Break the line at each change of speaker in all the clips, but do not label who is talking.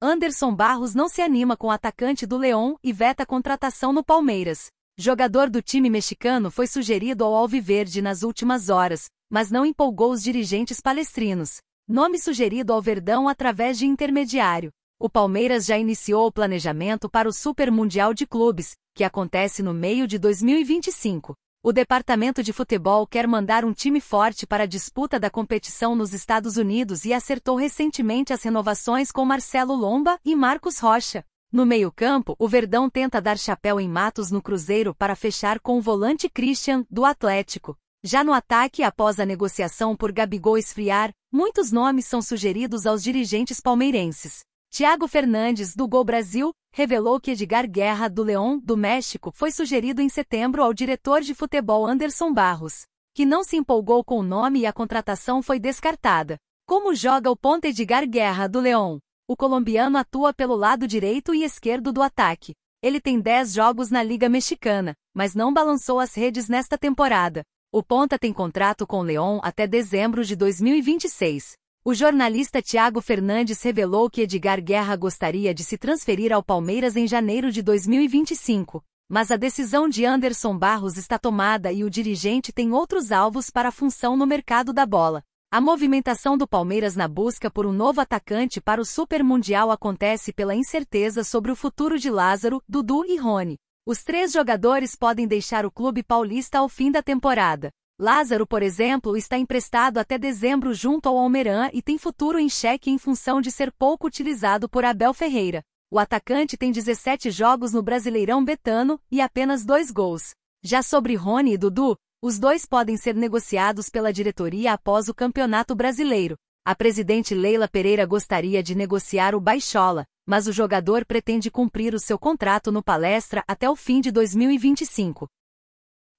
Anderson Barros não se anima com o atacante do Leão e veta a contratação no Palmeiras. Jogador do time mexicano foi sugerido ao Alviverde nas últimas horas, mas não empolgou os dirigentes palestrinos. Nome sugerido ao Verdão através de intermediário. O Palmeiras já iniciou o planejamento para o Super Mundial de Clubes, que acontece no meio de 2025. O departamento de futebol quer mandar um time forte para a disputa da competição nos Estados Unidos e acertou recentemente as renovações com Marcelo Lomba e Marcos Rocha. No meio-campo, o Verdão tenta dar chapéu em Matos no Cruzeiro para fechar com o volante Christian, do Atlético. Já no ataque, após a negociação por Gabigol esfriar, muitos nomes são sugeridos aos dirigentes palmeirenses. Tiago Fernandes, do Gol Brasil, revelou que Edgar Guerra, do León, do México, foi sugerido em setembro ao diretor de futebol Anderson Barros, que não se empolgou com o nome e a contratação foi descartada. Como joga o ponta Edgar Guerra, do León? O colombiano atua pelo lado direito e esquerdo do ataque. Ele tem 10 jogos na Liga Mexicana, mas não balançou as redes nesta temporada. O ponta tem contrato com o León até dezembro de 2026. O jornalista Tiago Fernandes revelou que Edgar Guerra gostaria de se transferir ao Palmeiras em janeiro de 2025, mas a decisão de Anderson Barros está tomada e o dirigente tem outros alvos para a função no mercado da bola. A movimentação do Palmeiras na busca por um novo atacante para o Super Mundial acontece pela incerteza sobre o futuro de Lázaro, Dudu e Rony. Os três jogadores podem deixar o clube paulista ao fim da temporada. Lázaro, por exemplo, está emprestado até dezembro junto ao Almeran e tem futuro em cheque em função de ser pouco utilizado por Abel Ferreira. O atacante tem 17 jogos no Brasileirão Betano e apenas dois gols. Já sobre Rony e Dudu, os dois podem ser negociados pela diretoria após o Campeonato Brasileiro. A presidente Leila Pereira gostaria de negociar o Baixola, mas o jogador pretende cumprir o seu contrato no Palestra até o fim de 2025.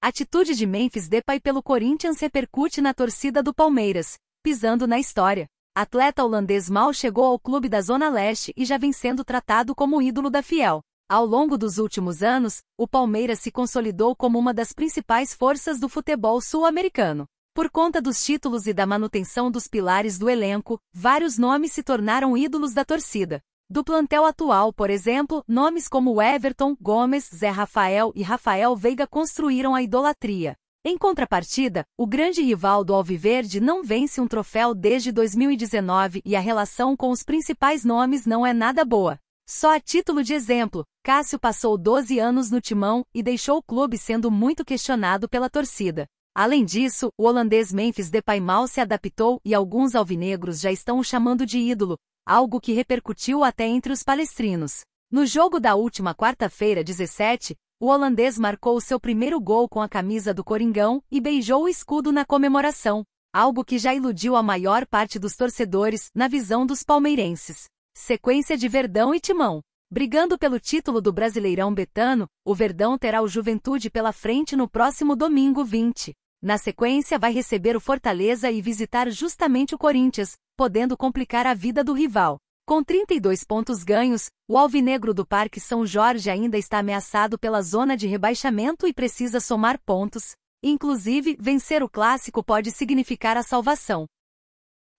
Atitude de Memphis Depay pelo Corinthians repercute na torcida do Palmeiras, pisando na história. Atleta holandês mal chegou ao clube da Zona Leste e já vem sendo tratado como ídolo da fiel. Ao longo dos últimos anos, o Palmeiras se consolidou como uma das principais forças do futebol sul-americano. Por conta dos títulos e da manutenção dos pilares do elenco, vários nomes se tornaram ídolos da torcida. Do plantel atual, por exemplo, nomes como Everton, Gomes, Zé Rafael e Rafael Veiga construíram a idolatria. Em contrapartida, o grande rival do Alviverde não vence um troféu desde 2019 e a relação com os principais nomes não é nada boa. Só a título de exemplo, Cássio passou 12 anos no timão e deixou o clube sendo muito questionado pela torcida. Além disso, o holandês Memphis Depay mal se adaptou e alguns alvinegros já estão o chamando de ídolo, algo que repercutiu até entre os palestrinos. No jogo da última quarta-feira 17, o holandês marcou seu primeiro gol com a camisa do Coringão e beijou o escudo na comemoração, algo que já iludiu a maior parte dos torcedores na visão dos palmeirenses. Sequência de Verdão e Timão. Brigando pelo título do Brasileirão Betano, o Verdão terá o Juventude pela frente no próximo domingo 20. Na sequência, vai receber o Fortaleza e visitar justamente o Corinthians, podendo complicar a vida do rival. Com 32 pontos ganhos, o Alvinegro do Parque São Jorge ainda está ameaçado pela zona de rebaixamento e precisa somar pontos. Inclusive, vencer o clássico pode significar a salvação.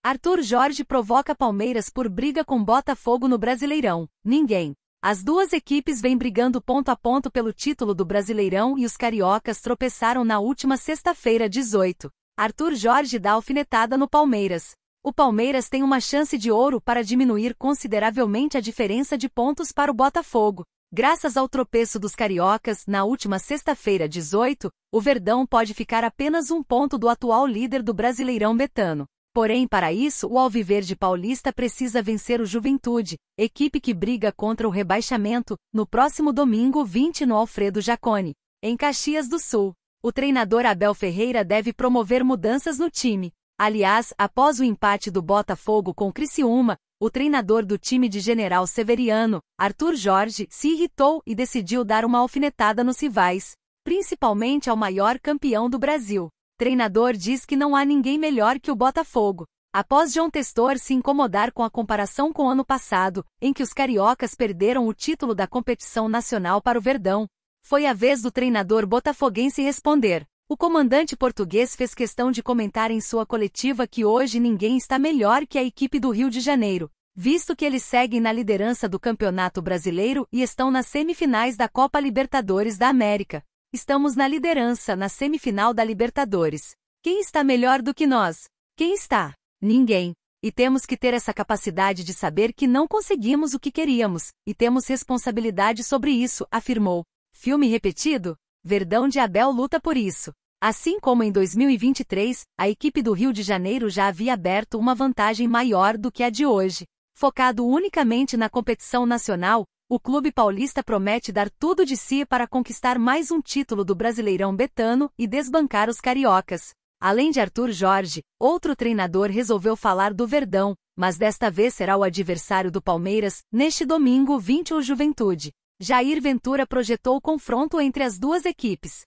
Arthur Jorge provoca Palmeiras por briga com Botafogo no Brasileirão. Ninguém as duas equipes vêm brigando ponto a ponto pelo título do Brasileirão e os cariocas tropeçaram na última sexta-feira 18. Arthur Jorge dá alfinetada no Palmeiras. O Palmeiras tem uma chance de ouro para diminuir consideravelmente a diferença de pontos para o Botafogo. Graças ao tropeço dos cariocas, na última sexta-feira 18, o Verdão pode ficar apenas um ponto do atual líder do Brasileirão Betano. Porém, para isso, o Alviverde Paulista precisa vencer o Juventude, equipe que briga contra o rebaixamento, no próximo domingo 20 no Alfredo Jacone, em Caxias do Sul. O treinador Abel Ferreira deve promover mudanças no time. Aliás, após o empate do Botafogo com Criciúma, o treinador do time de General Severiano, Arthur Jorge, se irritou e decidiu dar uma alfinetada nos rivais, principalmente ao maior campeão do Brasil. Treinador diz que não há ninguém melhor que o Botafogo. Após João Testor se incomodar com a comparação com o ano passado, em que os cariocas perderam o título da competição nacional para o Verdão, foi a vez do treinador botafoguense responder. O comandante português fez questão de comentar em sua coletiva que hoje ninguém está melhor que a equipe do Rio de Janeiro, visto que eles seguem na liderança do Campeonato Brasileiro e estão nas semifinais da Copa Libertadores da América. Estamos na liderança na semifinal da Libertadores. Quem está melhor do que nós? Quem está? Ninguém. E temos que ter essa capacidade de saber que não conseguimos o que queríamos, e temos responsabilidade sobre isso, afirmou. Filme repetido? Verdão de Abel luta por isso. Assim como em 2023, a equipe do Rio de Janeiro já havia aberto uma vantagem maior do que a de hoje. Focado unicamente na competição nacional, o clube paulista promete dar tudo de si para conquistar mais um título do Brasileirão Betano e desbancar os cariocas. Além de Arthur Jorge, outro treinador resolveu falar do Verdão, mas desta vez será o adversário do Palmeiras, neste domingo 20 o Juventude. Jair Ventura projetou o confronto entre as duas equipes.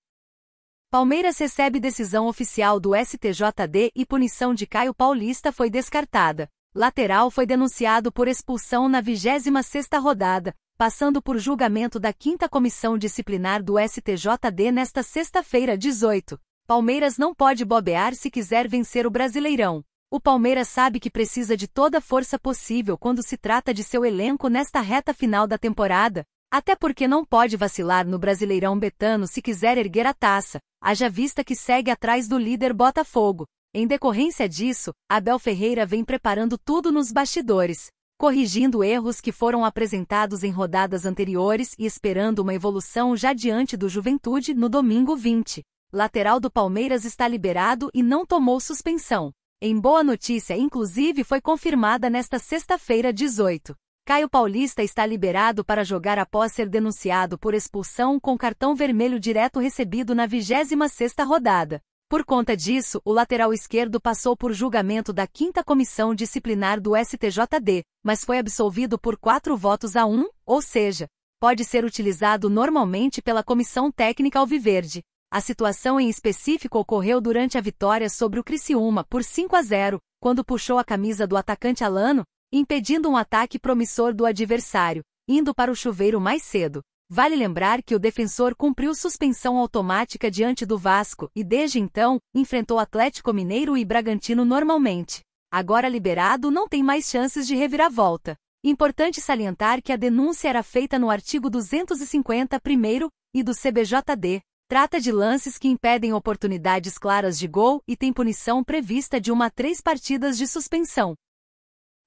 Palmeiras recebe decisão oficial do STJD e punição de Caio Paulista foi descartada. Lateral foi denunciado por expulsão na 26ª rodada, passando por julgamento da 5 Comissão Disciplinar do STJD nesta sexta-feira 18. Palmeiras não pode bobear se quiser vencer o Brasileirão. O Palmeiras sabe que precisa de toda a força possível quando se trata de seu elenco nesta reta final da temporada, até porque não pode vacilar no Brasileirão Betano se quiser erguer a taça, haja vista que segue atrás do líder Botafogo. Em decorrência disso, Abel Ferreira vem preparando tudo nos bastidores corrigindo erros que foram apresentados em rodadas anteriores e esperando uma evolução já diante do Juventude no domingo 20. Lateral do Palmeiras está liberado e não tomou suspensão. Em boa notícia, inclusive, foi confirmada nesta sexta-feira 18. Caio Paulista está liberado para jogar após ser denunciado por expulsão com cartão vermelho direto recebido na 26ª rodada. Por conta disso, o lateral esquerdo passou por julgamento da 5 Comissão Disciplinar do STJD, mas foi absolvido por 4 votos a 1, ou seja, pode ser utilizado normalmente pela Comissão Técnica Alviverde. A situação em específico ocorreu durante a vitória sobre o Criciúma por 5 a 0, quando puxou a camisa do atacante Alano, impedindo um ataque promissor do adversário, indo para o chuveiro mais cedo. Vale lembrar que o defensor cumpriu suspensão automática diante do Vasco e, desde então, enfrentou Atlético Mineiro e Bragantino normalmente. Agora liberado, não tem mais chances de reviravolta. Importante salientar que a denúncia era feita no artigo 250, primeiro, e do CBJD. Trata de lances que impedem oportunidades claras de gol e tem punição prevista de uma a três partidas de suspensão.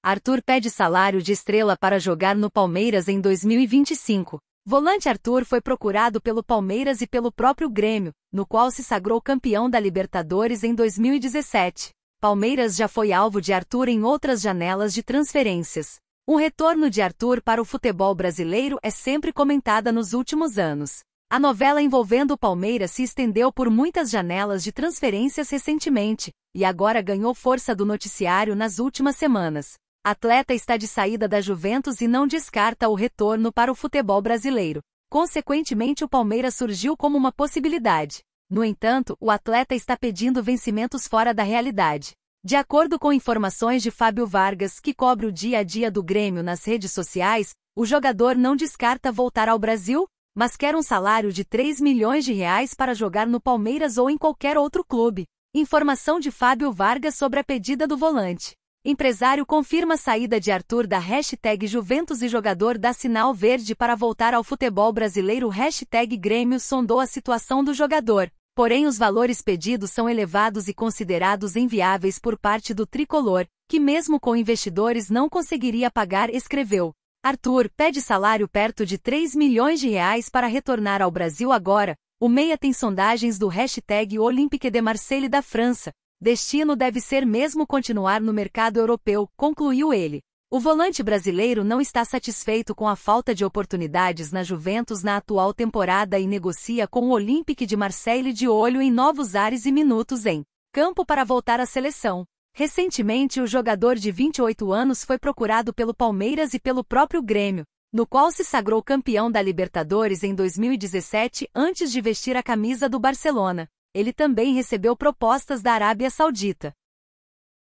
Arthur pede salário de estrela para jogar no Palmeiras em 2025. Volante Arthur foi procurado pelo Palmeiras e pelo próprio Grêmio, no qual se sagrou campeão da Libertadores em 2017. Palmeiras já foi alvo de Arthur em outras janelas de transferências. Um retorno de Arthur para o futebol brasileiro é sempre comentada nos últimos anos. A novela envolvendo o Palmeiras se estendeu por muitas janelas de transferências recentemente, e agora ganhou força do noticiário nas últimas semanas. Atleta está de saída da Juventus e não descarta o retorno para o futebol brasileiro. Consequentemente, o Palmeiras surgiu como uma possibilidade. No entanto, o atleta está pedindo vencimentos fora da realidade. De acordo com informações de Fábio Vargas, que cobre o dia a dia do Grêmio nas redes sociais, o jogador não descarta voltar ao Brasil, mas quer um salário de 3 milhões de reais para jogar no Palmeiras ou em qualquer outro clube. Informação de Fábio Vargas sobre a pedida do volante. Empresário confirma saída de Arthur da hashtag Juventus e jogador dá sinal verde para voltar ao futebol brasileiro. Hashtag Grêmio sondou a situação do jogador. Porém, os valores pedidos são elevados e considerados inviáveis por parte do tricolor, que, mesmo com investidores, não conseguiria pagar, escreveu. Arthur pede salário perto de 3 milhões de reais para retornar ao Brasil agora. O Meia tem sondagens do hashtag Olympique de Marseille da França, Destino deve ser mesmo continuar no mercado europeu, concluiu ele. O volante brasileiro não está satisfeito com a falta de oportunidades na Juventus na atual temporada e negocia com o Olympique de Marseille de olho em novos ares e minutos em campo para voltar à seleção. Recentemente, o jogador de 28 anos foi procurado pelo Palmeiras e pelo próprio Grêmio, no qual se sagrou campeão da Libertadores em 2017 antes de vestir a camisa do Barcelona ele também recebeu propostas da Arábia Saudita.